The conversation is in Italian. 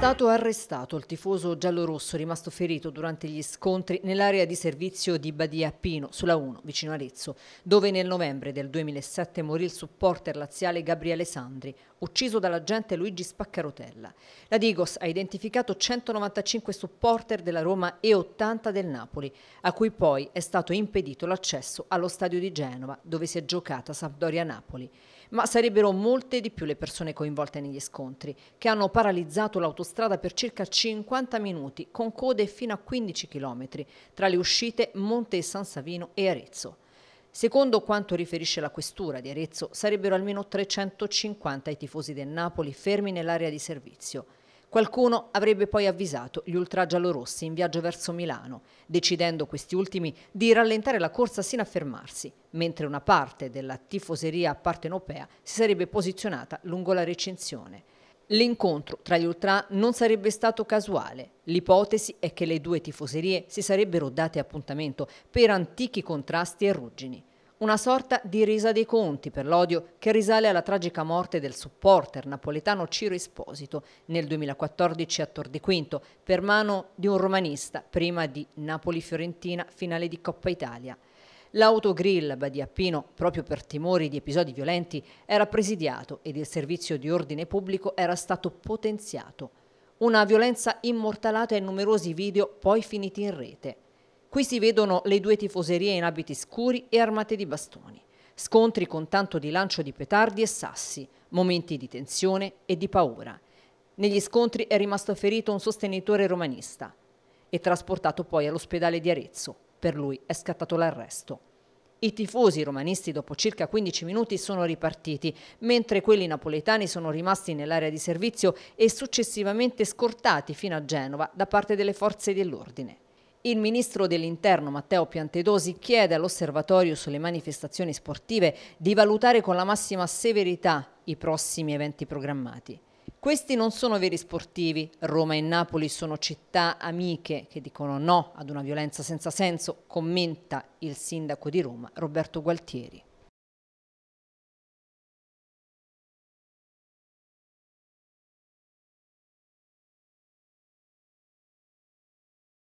stato arrestato il tifoso giallorosso rimasto ferito durante gli scontri nell'area di servizio di Badia Pino, sulla 1, vicino Arezzo, dove nel novembre del 2007 morì il supporter laziale Gabriele Sandri, ucciso dall'agente Luigi Spaccarotella. La Digos ha identificato 195 supporter della Roma e 80 del Napoli, a cui poi è stato impedito l'accesso allo stadio di Genova, dove si è giocata Sampdoria-Napoli ma sarebbero molte di più le persone coinvolte negli scontri, che hanno paralizzato l'autostrada per circa 50 minuti, con code fino a 15 km, tra le uscite Monte San Savino e Arezzo. Secondo quanto riferisce la questura di Arezzo, sarebbero almeno 350 i tifosi del Napoli fermi nell'area di servizio. Qualcuno avrebbe poi avvisato gli ultra giallorossi in viaggio verso Milano, decidendo questi ultimi di rallentare la corsa sino a fermarsi, mentre una parte della tifoseria partenopea si sarebbe posizionata lungo la recinzione. L'incontro tra gli ultra non sarebbe stato casuale. L'ipotesi è che le due tifoserie si sarebbero date appuntamento per antichi contrasti e ruggini. Una sorta di risa dei conti per l'odio che risale alla tragica morte del supporter napoletano Ciro Esposito nel 2014 a Tor di Quinto per mano di un romanista prima di Napoli-Fiorentina finale di Coppa Italia. L'autogrill Badia Pino, proprio per timori di episodi violenti, era presidiato ed il servizio di ordine pubblico era stato potenziato. Una violenza immortalata in numerosi video poi finiti in rete. Qui si vedono le due tifoserie in abiti scuri e armate di bastoni. Scontri con tanto di lancio di petardi e sassi, momenti di tensione e di paura. Negli scontri è rimasto ferito un sostenitore romanista e trasportato poi all'ospedale di Arezzo. Per lui è scattato l'arresto. I tifosi romanisti dopo circa 15 minuti sono ripartiti, mentre quelli napoletani sono rimasti nell'area di servizio e successivamente scortati fino a Genova da parte delle forze dell'ordine. Il ministro dell'Interno Matteo Piantedosi chiede all'osservatorio sulle manifestazioni sportive di valutare con la massima severità i prossimi eventi programmati. Questi non sono veri sportivi, Roma e Napoli sono città amiche che dicono no ad una violenza senza senso, commenta il sindaco di Roma Roberto Gualtieri.